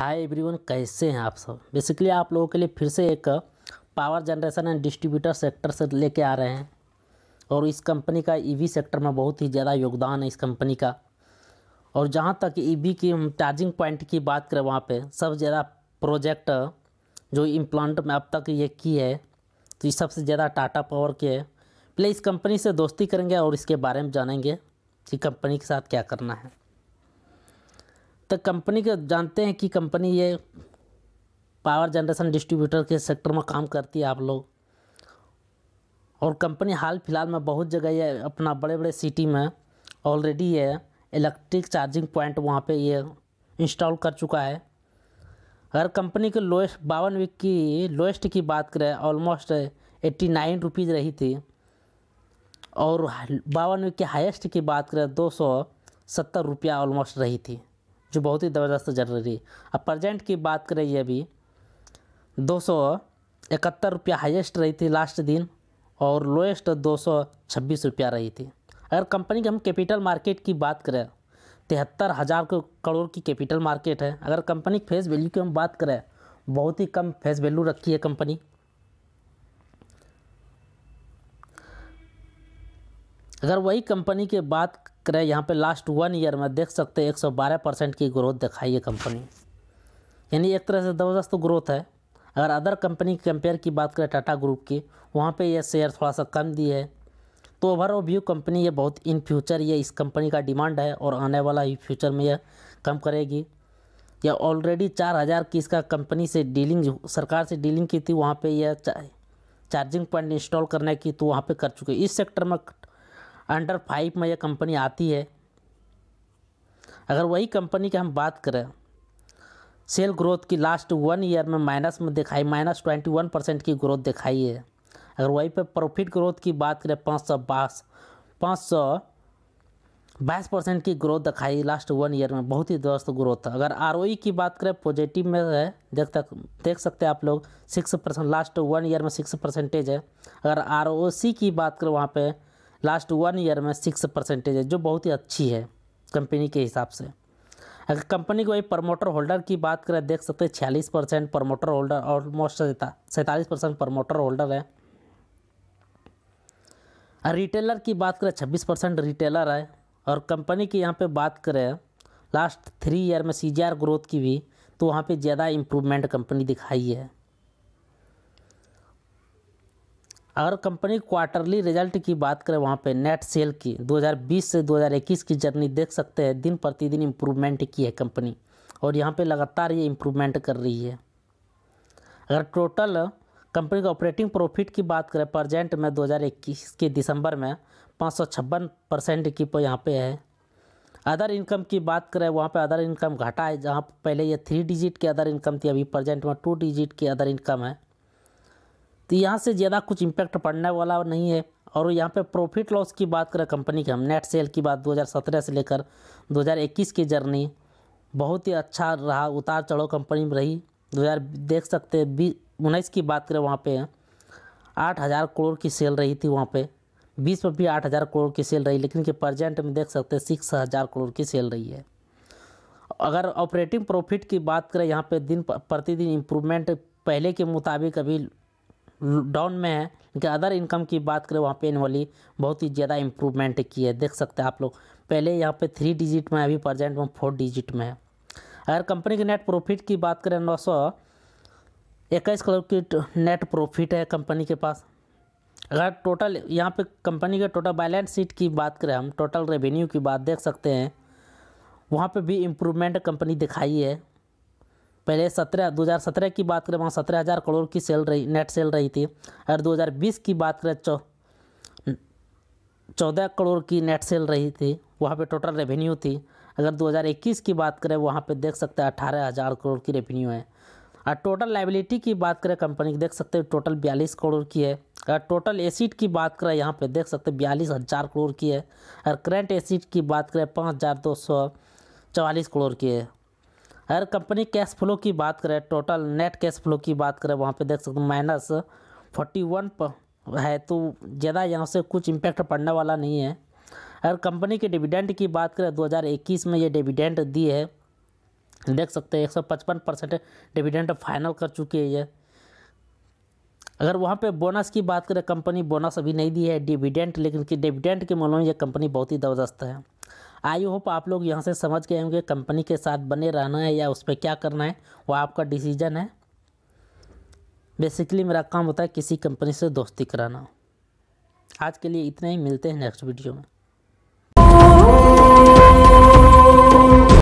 hi everyone कैसे हैं आप सब बेसिकली आप लोगों के लिए फिर से एक power generation and distributor sector से लेके आ रहे हैं और इस कंपनी का ईवी e सेक्टर में बहुत ही ज़्यादा योगदान है इस कंपनी का और जहाँ तक ईवी e की चार्जिंग पॉइंट की बात करें वहाँ पे सबसे ज़्यादा प्रोजेक्ट जो इम्प्लांट में अब तक ये की है तो ये सबसे ज़्यादा टाटा पावर की है पहले इस कंपनी से दोस्ती करेंगे और इसके बारे में जानेंगे कि कंपनी के साथ क्या करना है तो कंपनी के जानते हैं कि कंपनी ये पावर जनरेशन डिस्ट्रीब्यूटर के सेक्टर में काम करती है आप लोग और कंपनी हाल फिलहाल में बहुत जगह ये अपना बड़े बड़े सिटी में ऑलरेडी ये इलेक्ट्रिक चार्जिंग पॉइंट वहाँ पे ये इंस्टॉल कर चुका है अगर कंपनी के लोएस्ट बावन वीक की लोएस्ट की बात करें ऑलमोस्ट एट्टी नाइन रुपीज़ रही थी और बावन वीक के हाईएस्ट की बात करें दो सौ सत्तर रुपया ऑलमोस्ट रही थी जो बहुत ही ज़बरदस्त ज़रूरी अब प्रजेंट की बात करें अभी दो सौ इकहत्तर रुपया हाइस्ट रही थी लास्ट दिन और लोएस्ट दो सौ छब्बीस रुपया रही थी अगर कंपनी की हम कैपिटल मार्केट की बात करें तिहत्तर हज़ार करोड़ की कैपिटल मार्केट है अगर कंपनी फेस वैल्यू की हम बात करें बहुत ही कम फेस वैल्यू रखी है कंपनी अगर वही कंपनी की बात करें यहाँ पे लास्ट वन ईयर में देख सकते हैं बारह परसेंट की ग्रोथ दिखाई है कंपनी यानी एक तरह से ज़बरदस्त ग्रोथ है अगर अदर कंपनी कंपेयर की बात करें टाटा ग्रुप की वहाँ पे ये शेयर थोड़ा सा कम दी है तो ओवरऑल व्यू कंपनी ये बहुत इन फ्यूचर ये इस कंपनी का डिमांड है और आने वाला ही फ्यूचर में यह कम करेगी या ऑलरेडी चार हज़ार की इसका कंपनी से डीलिंग सरकार से डीलिंग की थी वहाँ पे यह चार्जिंग पॉइंट इंस्टॉल करने की तो वहाँ पे कर चुके इस सेक्टर में अंडर फाइव में यह कंपनी आती है अगर वही कंपनी की हम बात करें सेल ग्रोथ की लास्ट वन ईयर में माइनस में दिखाई माइनस ट्वेंटी वन परसेंट की ग्रोथ दिखाई है अगर वहीं पर प्रॉफिट ग्रोथ की बात करें पाँच सौ बास पाँच सौ बाईस परसेंट की ग्रोथ दिखाई लास्ट वन ईयर में बहुत ही दोस्त ग्रोथ है अगर आर e की बात करें पॉजिटिव में है देख तक देख सकते हैं आप लोग six percent last one year में सिक्स परसेंटेज है अगर आर की बात करें वहाँ पर लास्ट वन ईयर में सिक्स परसेंटेज है जो बहुत ही अच्छी है कंपनी के हिसाब से अगर कंपनी को प्रमोटर होल्डर की बात करें देख सकते हैं छियालीस परसेंट प्रमोटर होल्डर ऑलमोस्ट सैंतालीस परसेंट प्रमोटर होल्डर है और रिटेलर की बात करें छब्बीस परसेंट रिटेलर है और कंपनी की यहाँ पे बात करें लास्ट थ्री ईयर में सी ग्रोथ की भी तो वहाँ पे ज़्यादा इम्प्रूवमेंट कंपनी दिखाई है अगर कंपनी क्वार्टरली रिजल्ट की बात करें वहाँ पे नेट सेल की 2020 से 2021 की जर्नी देख सकते हैं दिन प्रतिदिन इम्प्रूवमेंट की है कंपनी और यहाँ पे लगातार ये इम्प्रूवमेंट कर रही है अगर टोटल कंपनी का ऑपरेटिंग प्रॉफिट की बात करें प्रजेंट में 2021 के दिसंबर में पाँच परसेंट की यहाँ पर है अदर इनकम की बात करें वहाँ पे अदर इनकम घटा है जहाँ पहले ये थ्री डिजिट की अदर इनकम थी अभी प्रजेंट में टू डिजिट की अदर इनकम है तो यहाँ से ज़्यादा कुछ इम्पैक्ट पड़ने वाला नहीं है और यहाँ पे प्रॉफिट लॉस की बात करें कंपनी की हम नेट सेल की बात 2017 से लेकर 2021 की जर्नी बहुत ही अच्छा रहा उतार चढ़ाव कंपनी में रही दो हज़ार देख सकते हैं बीस उन्नीस की बात करें वहाँ पे आठ हज़ार करोड़ की सेल रही थी वहाँ पे बीस में भी आठ हज़ार करोड़ की सेल रही लेकिन के प्रजेंट में देख सकते सिक्स हज़ार करोड़ की सेल रही है अगर ऑपरेटिंग प्रॉफिट की बात करें यहाँ पर दिन प्रतिदिन इम्प्रूवमेंट पहले के मुताबिक अभी डाउन में है लेकिन अदर इनकम की बात करें वहाँ पे वाली बहुत ही ज़्यादा इम्प्रूवमेंट की है देख सकते हैं आप लोग पहले यहाँ पे थ्री डिजिट में अभी प्रजेंट में फोर डिजिट में है अगर कंपनी के नेट प्रॉफिट की बात करें नौ सौ इक्कीस करोड़ की नेट प्रॉफिट है कंपनी के पास अगर टोटल यहाँ पे कंपनी के टोटल बैलेंस शीट की बात करें हम टोटल रेवेन्यू की बात देख सकते हैं वहाँ पे भी इम्प्रूवमेंट कंपनी दिखाई है पहले सत्रह दो हज़ार सत्रह की बात करें वहाँ सत्रह हज़ार करोड़ की सेल रही नेट सेल रही थी और बीस की बात करें चौ चौदह करोड़ की नेट सेल रही थी वहाँ पे टोटल रेवेन्यू थी अगर दो हज़ार इक्कीस की बात करें वहाँ पे देख सकते हैं अठारह हज़ार करोड़ की रेवेन्यू है और टोटल लाइबिलिटी की बात करें कंपनी की देख सकते हैं टोटल बयालीस करोड़ की है अगर टोटल एसिड की बात करें यहाँ पर देख सकते बयालीस हज़ार करोड़ की है और करेंट एसिड की बात करें पाँच हज़ार दो सौ चवालीस करोड़ की है अगर कंपनी कैश फ्लो की बात करें टोटल नेट कैश फ्लो की बात करें वहाँ पे देख सकते हो माइनस फोर्टी वन है तो ज़्यादा यहाँ से कुछ इम्पैक्ट पड़ने वाला नहीं है अगर कंपनी के डिविडेंड की बात करें 2021 में ये डिविडेंड दी है देख सकते हैं एक सौ पचपन परसेंट डिविडेंट फाइनल कर चुकी है ये अगर वहाँ पे बोनस की बात करें कंपनी बोनस अभी नहीं दी है डिविडेंट लेकिन कि डिविडेंट के मामले में ये कंपनी बहुत ही ज़बरदस्त है आई होप आप लोग यहाँ से समझ गए होंगे कंपनी के साथ बने रहना है या उस पर क्या करना है वो आपका डिसीजन है बेसिकली मेरा काम होता है किसी कंपनी से दोस्ती कराना आज के लिए इतना ही मिलते हैं नेक्स्ट वीडियो में